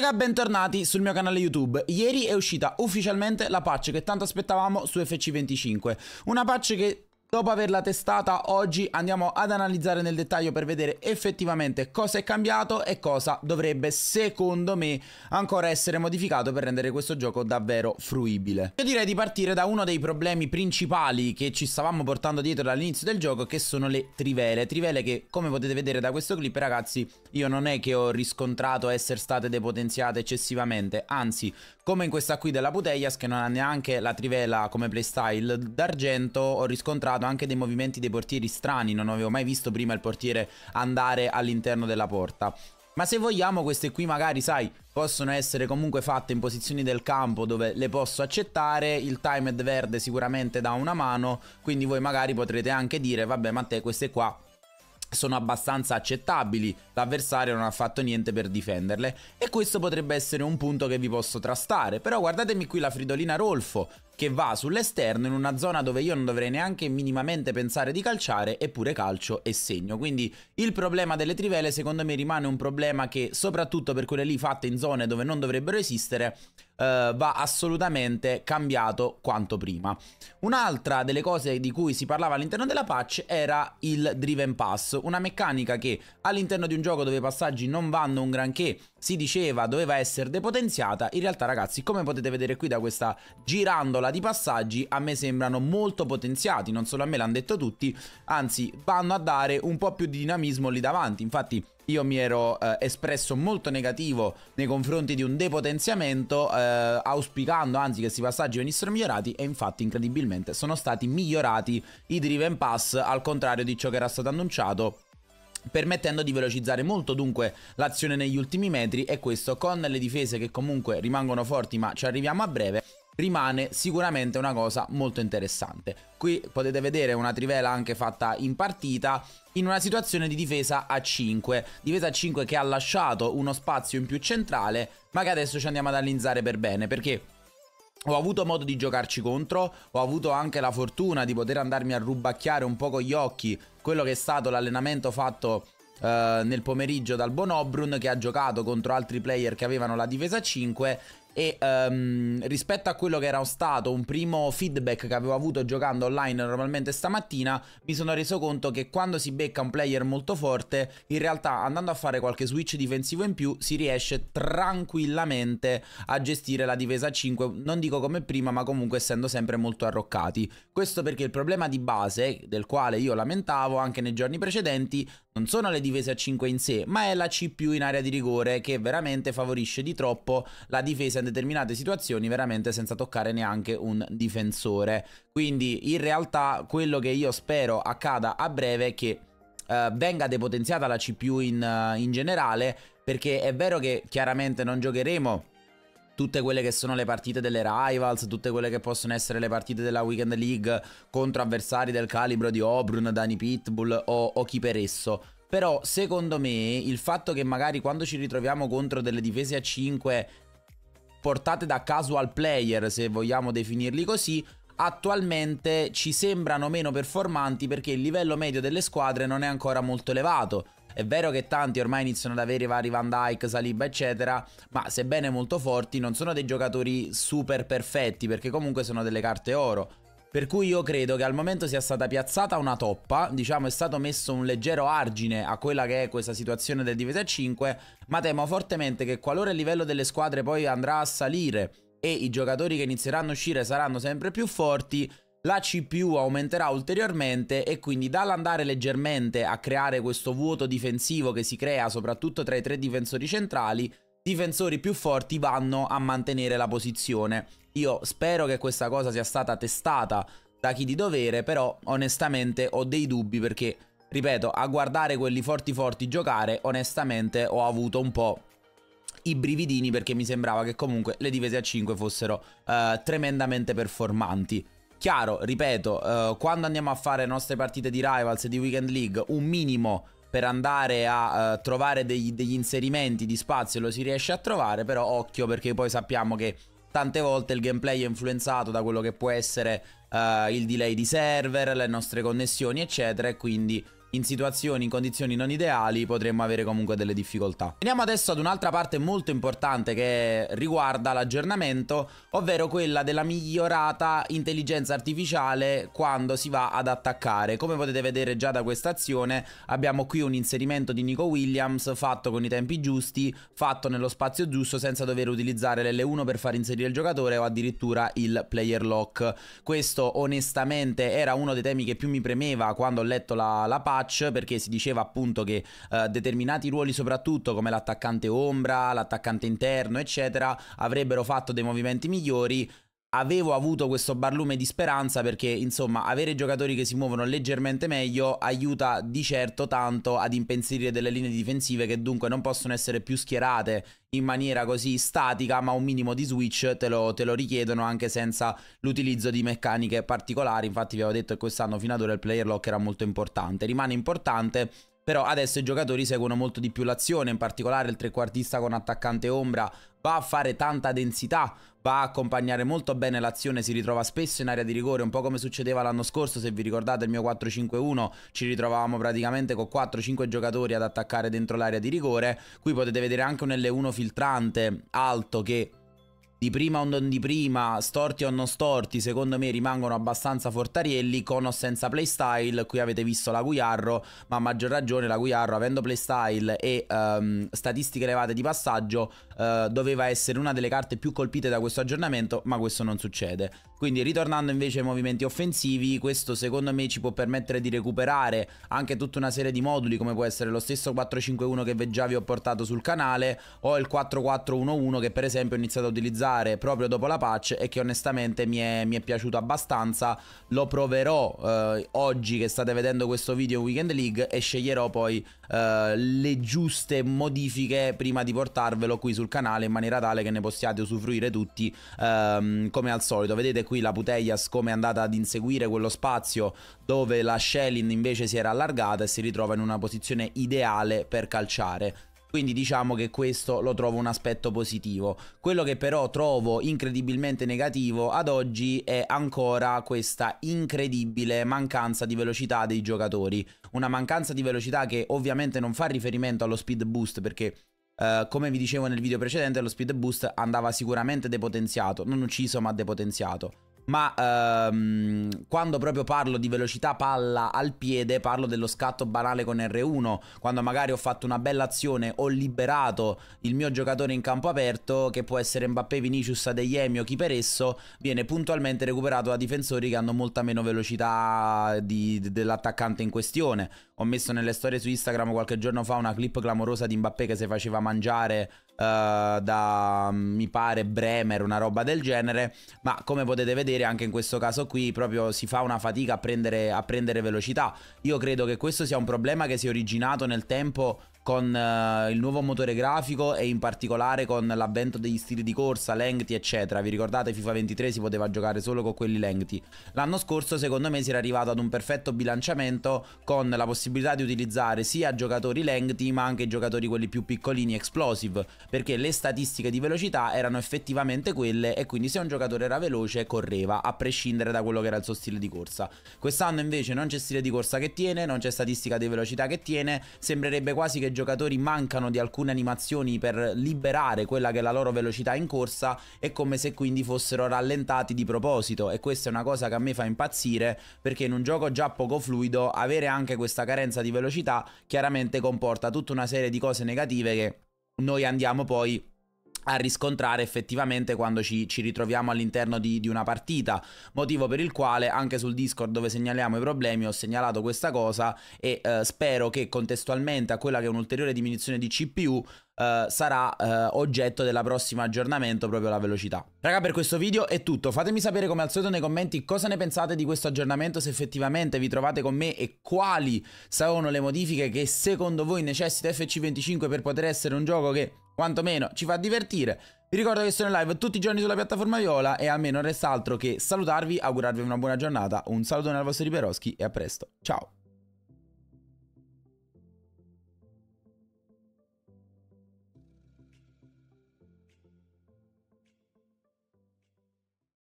raga, bentornati sul mio canale YouTube. Ieri è uscita ufficialmente la patch che tanto aspettavamo su FC25. Una patch che Dopo averla testata, oggi andiamo ad analizzare nel dettaglio per vedere effettivamente cosa è cambiato e cosa dovrebbe, secondo me, ancora essere modificato per rendere questo gioco davvero fruibile. Io direi di partire da uno dei problemi principali che ci stavamo portando dietro dall'inizio del gioco, che sono le trivele. Trivele che, come potete vedere da questo clip, ragazzi, io non è che ho riscontrato essere state depotenziate eccessivamente, anzi, come in questa qui della Puteias che non ha neanche la trivela come playstyle d'argento, ho riscontrato anche dei movimenti dei portieri strani, non avevo mai visto prima il portiere andare all'interno della porta. Ma se vogliamo queste qui magari, sai, possono essere comunque fatte in posizioni del campo dove le posso accettare, il timed verde sicuramente dà una mano, quindi voi magari potrete anche dire, vabbè ma te queste qua sono abbastanza accettabili, l'avversario non ha fatto niente per difenderle e questo potrebbe essere un punto che vi posso trastare, però guardatemi qui la Fridolina Rolfo, che va sull'esterno in una zona dove io non dovrei neanche minimamente pensare di calciare, eppure calcio e segno. Quindi il problema delle trivelle secondo me rimane un problema che soprattutto per quelle lì fatte in zone dove non dovrebbero esistere Uh, va assolutamente cambiato quanto prima. Un'altra delle cose di cui si parlava all'interno della patch era il driven pass, una meccanica che all'interno di un gioco dove i passaggi non vanno un granché si diceva doveva essere depotenziata, in realtà ragazzi come potete vedere qui da questa girandola parola di passaggi a me sembrano molto potenziati, non solo a me l'hanno detto tutti, anzi vanno a dare un po' più di dinamismo lì davanti, infatti io mi ero eh, espresso molto negativo nei confronti di un depotenziamento, eh, auspicando anzi che questi passaggi venissero migliorati e infatti incredibilmente sono stati migliorati i driven pass al contrario di ciò che era stato annunciato permettendo di velocizzare molto dunque l'azione negli ultimi metri e questo con le difese che comunque rimangono forti ma ci arriviamo a breve rimane sicuramente una cosa molto interessante. Qui potete vedere una trivela anche fatta in partita in una situazione di difesa a 5, difesa a 5 che ha lasciato uno spazio in più centrale, ma che adesso ci andiamo ad allinzare per bene, perché ho avuto modo di giocarci contro, ho avuto anche la fortuna di poter andarmi a rubacchiare un po' con gli occhi quello che è stato l'allenamento fatto Uh, nel pomeriggio dal Bonobrun che ha giocato contro altri player che avevano la difesa 5 e um, rispetto a quello che era stato un primo feedback che avevo avuto giocando online normalmente stamattina, mi sono reso conto che quando si becca un player molto forte, in realtà andando a fare qualche switch difensivo in più si riesce tranquillamente a gestire la difesa 5, non dico come prima, ma comunque essendo sempre molto arroccati. Questo perché il problema di base, del quale io lamentavo anche nei giorni precedenti, non sono le difese a 5 in sé, ma è la CPU in area di rigore che veramente favorisce di troppo la difesa in determinate situazioni, veramente senza toccare neanche un difensore. Quindi in realtà quello che io spero accada a breve è che eh, venga depotenziata la CPU in, eh, in generale, perché è vero che chiaramente non giocheremo tutte quelle che sono le partite delle rivals, tutte quelle che possono essere le partite della Weekend League contro avversari del calibro di Obrun, Dani Pitbull o, o chi per esso. Però secondo me il fatto che magari quando ci ritroviamo contro delle difese a 5 portate da casual player, se vogliamo definirli così, attualmente ci sembrano meno performanti perché il livello medio delle squadre non è ancora molto elevato. È vero che tanti ormai iniziano ad avere vari Van Dyke, Saliba, eccetera, ma sebbene molto forti, non sono dei giocatori super perfetti, perché comunque sono delle carte oro. Per cui io credo che al momento sia stata piazzata una toppa, diciamo è stato messo un leggero argine a quella che è questa situazione del divisa 5, ma temo fortemente che qualora il livello delle squadre poi andrà a salire e i giocatori che inizieranno a uscire saranno sempre più forti, la CPU aumenterà ulteriormente e quindi dall'andare leggermente a creare questo vuoto difensivo che si crea soprattutto tra i tre difensori centrali, difensori più forti vanno a mantenere la posizione. Io spero che questa cosa sia stata testata da chi di dovere, però onestamente ho dei dubbi perché, ripeto, a guardare quelli forti forti giocare, onestamente ho avuto un po' i brividini perché mi sembrava che comunque le difese a 5 fossero eh, tremendamente performanti. Chiaro, ripeto, eh, quando andiamo a fare le nostre partite di Rivals e di Weekend League, un minimo per andare a eh, trovare degli, degli, inserimenti di spazio lo si riesce a trovare, però occhio perché poi sappiamo che tante volte il gameplay è influenzato da quello che può essere eh, il delay di server, le nostre connessioni, eccetera, e quindi in situazioni, in condizioni non ideali potremmo avere comunque delle difficoltà. Veniamo adesso ad un'altra parte molto importante che riguarda l'aggiornamento, ovvero quella della migliorata intelligenza artificiale quando si va ad attaccare. Come potete vedere già da questa azione abbiamo qui un inserimento di Nico Williams fatto con i tempi giusti, fatto nello spazio giusto senza dover utilizzare l'L1 per far inserire il giocatore o addirittura il player lock. Questo onestamente era uno dei temi che più mi premeva quando ho letto la, la pagina touch perché si diceva appunto che eh, determinati ruoli soprattutto come l'attaccante ombra, l'attaccante interno eccetera avrebbero fatto dei movimenti migliori avevo avuto questo barlume di speranza perché insomma avere giocatori che si muovono leggermente meglio aiuta di certo tanto ad impensierire delle linee difensive che dunque non possono essere più schierate in maniera così statica ma un minimo di switch te lo, te lo richiedono anche senza l'utilizzo di meccaniche particolari infatti vi avevo detto che quest'anno fino ad ora il player lock era molto importante rimane importante però adesso i giocatori seguono molto di più l'azione, in particolare il trequartista con attaccante ombra va a fare tanta densità va a accompagnare molto bene l'azione, si ritrova spesso in area di rigore, un po' come succedeva l'anno scorso, se vi ricordate il mio 4-5-1, ci ritrovavamo praticamente con 4-5 giocatori ad attaccare dentro l'area di rigore, qui potete vedere anche un L1 filtrante alto che di prima o non di prima, storti o non storti, secondo me rimangono abbastanza fortarielli con o senza playstyle. Qui avete visto la Guiarro, ma a maggior ragione la Guiarro, avendo playstyle e um, statistiche elevate di passaggio, uh, doveva essere una delle carte più colpite da questo aggiornamento, ma questo non succede. Quindi ritornando invece ai movimenti offensivi, questo secondo me ci può permettere di recuperare anche tutta una serie di moduli, come può essere lo stesso 4-5-1 che già vi ho portato sul canale, o il 4-4-1-1 che per esempio ho iniziato a utilizzare usare proprio dopo la patch e che onestamente mi è, mi è piaciuto abbastanza. Lo proverò eh, oggi che state vedendo questo video Weekend League e sceglierò poi eh, le giuste modifiche prima di portarvelo qui sul canale in maniera tale che ne possiate usufruire tutti ehm, come al solito. Vedete qui la puteias come è andata ad inseguire quello spazio dove la Shelin invece si era allargata e si ritrova in una posizione ideale per calciare. Quindi diciamo che questo lo trovo un aspetto positivo. Quello che però trovo incredibilmente negativo ad oggi è ancora questa incredibile mancanza di velocità dei giocatori. Una mancanza di velocità che ovviamente non fa riferimento allo speed boost perché Uh, come vi dicevo nel video precedente, lo speed boost andava sicuramente depotenziato, non ucciso ma depotenziato ma ehm, quando proprio parlo di velocità palla al piede parlo dello scatto banale con R1, quando magari ho fatto una bella azione, ho liberato il mio giocatore in campo aperto, che può essere Mbappé, Vinicius, Adeyemi o chi per esso, viene puntualmente recuperato da difensori che hanno molta meno velocità dell'attaccante in questione. Ho messo nelle storie su Instagram qualche giorno fa una clip clamorosa di Mbappé che si faceva mangiare uh, da, mm, mi pare, Bremer, una roba del genere. Ma come potete vedere, anche in questo caso qui proprio si fa una fatica a prendere, a prendere velocità. Io credo che questo sia un problema che si è originato nel tempo con uh, il nuovo motore grafico e in particolare con l'avvento degli stili di corsa, lengthi eccetera. Vi ricordate FIFA 23 si poteva giocare solo con quelli lengthi. L'anno scorso secondo me si era arrivato ad un perfetto bilanciamento con la possibilità di utilizzare sia giocatori lengthi ma anche giocatori quelli più piccolini explosive perché le statistiche di velocità erano effettivamente quelle e quindi se un giocatore era veloce correva a prescindere da quello che era il suo stile di corsa. Quest'anno invece non c'è stile di corsa che tiene, non c'è statistica di velocità che tiene, sembrerebbe quasi che giocatori mancano di alcune animazioni per liberare quella che è la loro velocità in corsa, è come se quindi fossero rallentati di proposito e questa è una cosa che a me fa impazzire perché in un gioco già poco fluido avere anche questa carenza di velocità chiaramente comporta tutta una serie di cose negative che noi andiamo poi a riscontrare effettivamente quando ci, ci ritroviamo all'interno di, di, una partita, motivo per il quale anche sul Discord dove segnaliamo i problemi ho segnalato questa cosa e eh, spero che contestualmente a quella che è un'ulteriore diminuzione di CPU Uh, eh, sarà uh, oggetto della prossima aggiornamento proprio la velocità. Raga per questo video è tutto, fatemi sapere come al solito nei commenti cosa ne pensate di questo aggiornamento, se effettivamente vi trovate con me e quali sono le modifiche che secondo voi necessita FC25 per poter essere un gioco che quantomeno ci fa divertire. Vi ricordo che sono in live tutti i giorni sulla piattaforma Viola e a me non resta altro che salutarvi, augurarvi una buona giornata, un saluto al vostro Riperoschi e a presto. Ciao!